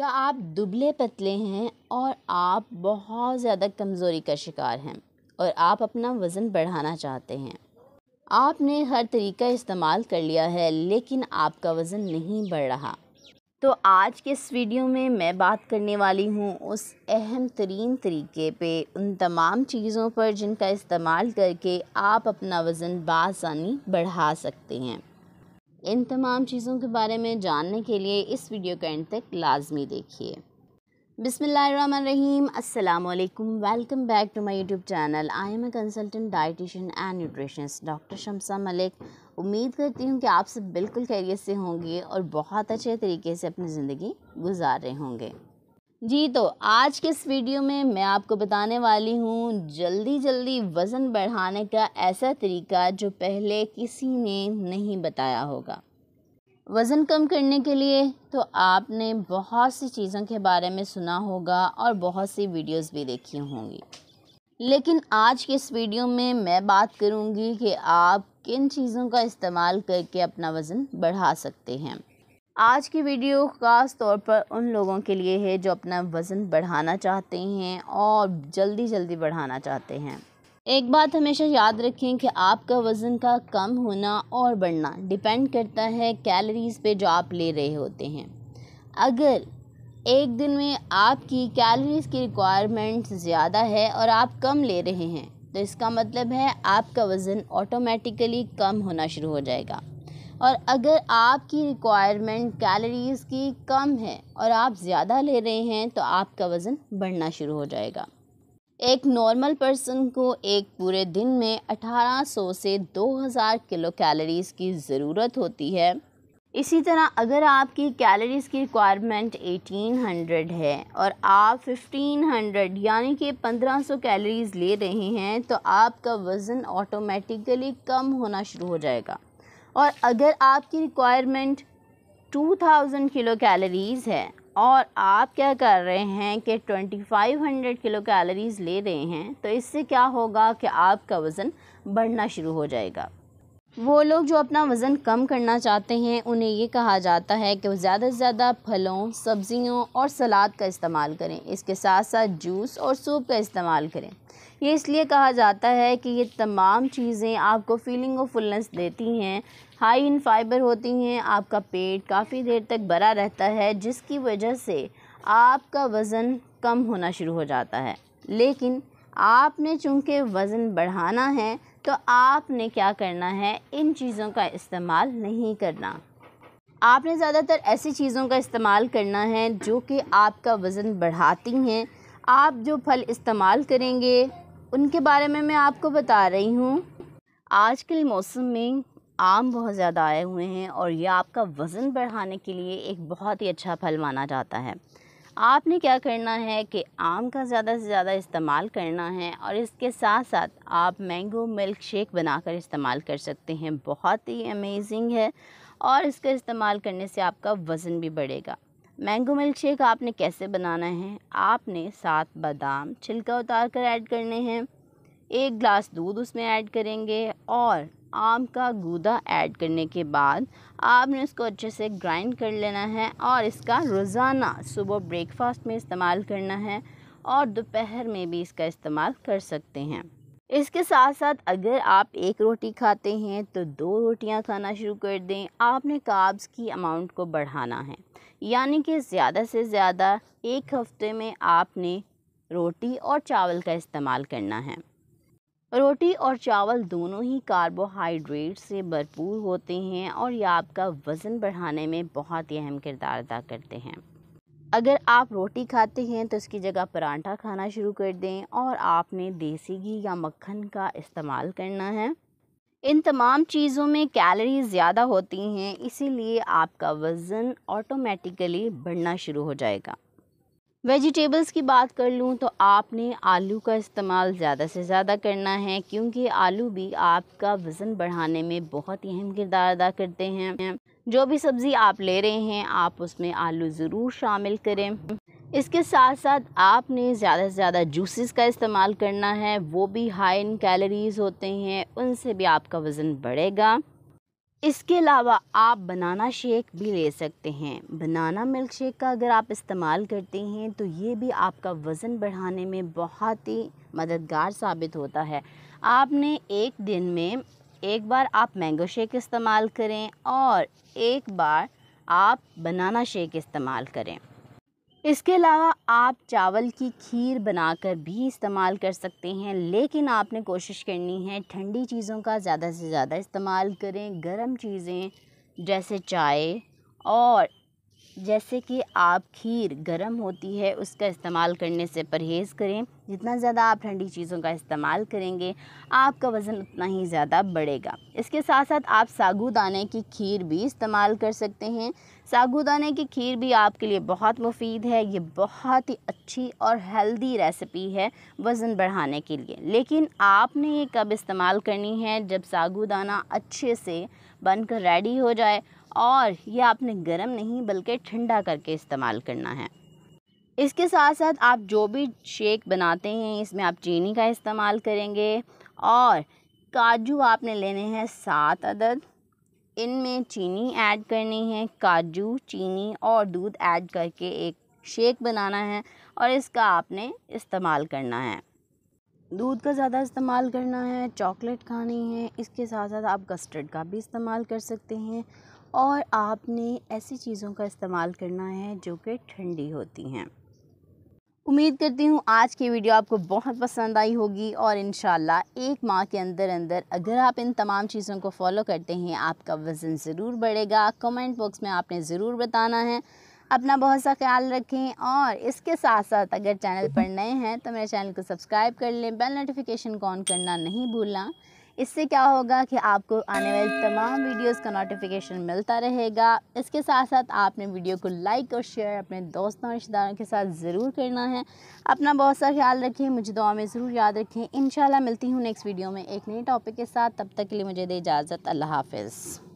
क्या आप दुबले पतले हैं और आप बहुत ज़्यादा कमज़ोरी का शिकार हैं और आप अपना वज़न बढ़ाना चाहते हैं आपने हर तरीका इस्तेमाल कर लिया है लेकिन आपका वज़न नहीं बढ़ रहा तो आज के इस वीडियो में मैं बात करने वाली हूँ उस अहम तरीन तरीके पे उन तमाम चीज़ों पर जिनका इस्तेमाल करके आप अपना वज़न बासानी बढ़ा सकते हैं इन तमाम चीज़ों के बारे में जानने के लिए इस वीडियो का एंड तक लाजमी देखिए बिसमीम अल्लाम welcome back to my YouTube channel I am a consultant dietitian and nutritionist doctor Shamsa Malik उम्मीद करती हूँ कि आप सब बिल्कुल खैरियत से होंगे और बहुत अच्छे तरीके से अपनी ज़िंदगी गुजार रहे होंगे जी तो आज के इस वीडियो में मैं आपको बताने वाली हूँ जल्दी जल्दी वज़न बढ़ाने का ऐसा तरीका जो पहले किसी ने नहीं बताया होगा वज़न कम करने के लिए तो आपने बहुत सी चीज़ों के बारे में सुना होगा और बहुत सी वीडियोस भी देखी होंगी लेकिन आज के इस वीडियो में मैं बात करूँगी कि आप किन चीज़ों का इस्तेमाल करके अपना वज़न बढ़ा सकते हैं आज की वीडियो ख़ास तौर पर उन लोगों के लिए है जो अपना वज़न बढ़ाना चाहते हैं और जल्दी जल्दी बढ़ाना चाहते हैं एक बात हमेशा याद रखें कि आपका वज़न का कम होना और बढ़ना डिपेंड करता है कैलोरीज़ पे जो आप ले रहे होते हैं अगर एक दिन में आपकी कैलोरीज़ की रिक्वायरमेंट ज़्यादा है और आप कम ले रहे हैं तो इसका मतलब है आपका वज़न ऑटोमेटिकली कम होना शुरू हो जाएगा और अगर आपकी रिक्वायरमेंट कैलोरीज़ की कम है और आप ज़्यादा ले रहे हैं तो आपका वज़न बढ़ना शुरू हो जाएगा एक नॉर्मल पर्सन को एक पूरे दिन में 1800 से 2000 किलो कैलोरीज़ की ज़रूरत होती है इसी तरह अगर आपकी कैलोरीज़ की रिक्वायरमेंट 1800 है और आप 1500 यानी कि 1500 कैलोरीज़ ले रहे हैं तो आपका वज़न ऑटोमेटिकली कम होना शुरू हो जाएगा और अगर आपकी रिक्वायरमेंट 2000 किलो कैलोरीज़ है और आप क्या कर रहे हैं कि 2500 किलो कैलोरीज़ ले रहे हैं तो इससे क्या होगा कि आपका वज़न बढ़ना शुरू हो जाएगा वो लोग जो अपना वज़न कम करना चाहते हैं उन्हें ये कहा जाता है कि वो ज़्यादा से ज़्यादा फलों सब्ज़ियों और सलाद का इस्तेमाल करें इसके साथ साथ जूस और सूप का इस्तेमाल करें ये इसलिए कहा जाता है कि ये तमाम चीज़ें आपको फीलिंग ऑफ फुलनेस देती हैं हाई इन फाइबर होती हैं आपका पेट काफ़ी देर तक भरा रहता है जिसकी वजह से आपका वज़न कम होना शुरू हो जाता है लेकिन आपने चूँकि वज़न बढ़ाना है तो आपने क्या करना है इन चीज़ों का इस्तेमाल नहीं करना आपने ज़्यादातर ऐसी चीज़ों का इस्तेमाल करना है जो कि आपका वज़न बढ़ाती हैं आप जो फल इस्तेमाल करेंगे उनके बारे में मैं आपको बता रही हूँ आजकल मौसम में आम बहुत ज़्यादा आए हुए हैं और यह आपका वज़न बढ़ाने के लिए एक बहुत ही अच्छा फल माना जाता है आपने क्या करना है कि आम का ज़्यादा से ज़्यादा इस्तेमाल करना है और इसके साथ साथ आप मैंगो मिल्क शेक बनाकर इस्तेमाल कर सकते हैं बहुत ही अमेजिंग है और इसका इस्तेमाल करने से आपका वज़न भी बढ़ेगा मैंगो मिल्क शेक आपने कैसे बनाना है आपने सात बादाम छिलका उतार कर ऐड करने हैं एक ग्लास दूध उसमें ऐड करेंगे और आम का गूदा ऐड करने के बाद आपने इसको अच्छे से ग्राइंड कर लेना है और इसका रोज़ाना सुबह ब्रेकफास्ट में इस्तेमाल करना है और दोपहर में भी इसका इस्तेमाल कर सकते हैं इसके साथ साथ अगर आप एक रोटी खाते हैं तो दो रोटियां खाना शुरू कर दें आपने काब्स की अमाउंट को बढ़ाना है यानी कि ज़्यादा से ज़्यादा एक हफ्ते में आपने रोटी और चावल का इस्तेमाल करना है रोटी और चावल दोनों ही कार्बोहाइड्रेट से भरपूर होते हैं और ये आपका वज़न बढ़ाने में बहुत ही अहम किरदार अदा करते हैं अगर आप रोटी खाते हैं तो इसकी जगह परांठा खाना शुरू कर दें और आपने देसी घी या मक्खन का इस्तेमाल करना है इन तमाम चीज़ों में कैलोरी ज़्यादा होती हैं इसीलिए आपका वज़न ऑटोमेटिकली बढ़ना शुरू हो जाएगा वेजिटेबल्स की बात कर लूँ तो आपने आलू का इस्तेमाल ज़्यादा से ज़्यादा करना है क्योंकि आलू भी आपका वज़न बढ़ाने में बहुत ही अहम किरदार अदा करते हैं जो भी सब्ज़ी आप ले रहे हैं आप उसमें आलू ज़रूर शामिल करें इसके साथ साथ आपने ज़्यादा से ज़्यादा जूसेस का इस्तेमाल करना है वो भी हाई इन कैलोरीज़ होते हैं उनसे भी आपका वज़न बढ़ेगा इसके अलावा आप बनाना शेक भी ले सकते हैं बनाना मिल्क शेक का अगर आप इस्तेमाल करते हैं तो ये भी आपका वज़न बढ़ाने में बहुत ही मददगार साबित होता है आपने एक दिन में एक बार आप मैंगो शेक इस्तेमाल करें और एक बार आप बनाना शेक इस्तेमाल करें इसके अलावा आप चावल की खीर बनाकर भी इस्तेमाल कर सकते हैं लेकिन आपने कोशिश करनी है ठंडी चीज़ों का ज़्यादा से ज़्यादा इस्तेमाल करें गर्म चीज़ें जैसे चाय और जैसे कि आप खीर गर्म होती है उसका इस्तेमाल करने से परहेज़ करें जितना ज़्यादा आप ठंडी चीज़ों का इस्तेमाल करेंगे आपका वज़न उतना ही ज़्यादा बढ़ेगा इसके साथ साथ आप सागुदाने की खीर भी इस्तेमाल कर सकते हैं सागुदाने की खीर भी आपके लिए बहुत मुफीद है ये बहुत ही अच्छी और हेल्दी रेसिपी है वज़न बढ़ाने के लिए लेकिन आपने ये कब इस्तेमाल करनी है जब सागुदाना अच्छे से बनकर रेडी हो जाए और यह आपने गर्म नहीं बल्कि ठंडा करके इस्तेमाल करना है इसके साथ साथ आप जो भी शेक बनाते हैं इसमें आप चीनी का इस्तेमाल करेंगे और काजू आपने लेने हैं सात अदद इनमें चीनी ऐड करनी है काजू चीनी और दूध ऐड करके एक शेक बनाना है और इसका आपने इस्तेमाल करना है दूध का ज़्यादा इस्तेमाल करना है चॉकलेट खानी है इसके साथ साथ आप कस्टर्ड का भी इस्तेमाल कर सकते हैं और आपने ऐसी चीज़ों का इस्तेमाल करना है जो कि ठंडी होती हैं उम्मीद करती हूँ आज की वीडियो आपको बहुत पसंद आई होगी और इन एक माह के अंदर अंदर अगर आप इन तमाम चीज़ों को फॉलो करते हैं आपका वज़न ज़रूर बढ़ेगा कमेंट बॉक्स में आपने ज़रूर बताना है अपना बहुत सा ख्याल रखें और इसके साथ साथ अगर चैनल पर हम्म। नए हैं तो मेरे चैनल को सब्सक्राइब कर लें बेल नोटिफिकेशन को ऑन करना नहीं भूलना इससे क्या होगा कि आपको आने वाली तमाम वीडियोस का नोटिफिकेशन मिलता रहेगा इसके साथ साथ आपने वीडियो को लाइक और शेयर अपने दोस्तों रिश्तेदारों के साथ ज़रूर करना है अपना बहुत सा ख्याल रखें मुझे दुआ में ज़रूर याद रखें इंशाल्लाह मिलती हूँ नेक्स्ट वीडियो में एक नए टॉपिक के साथ तब तक के लिए मुझे दे इजाज़त अल्लाह हाफिज़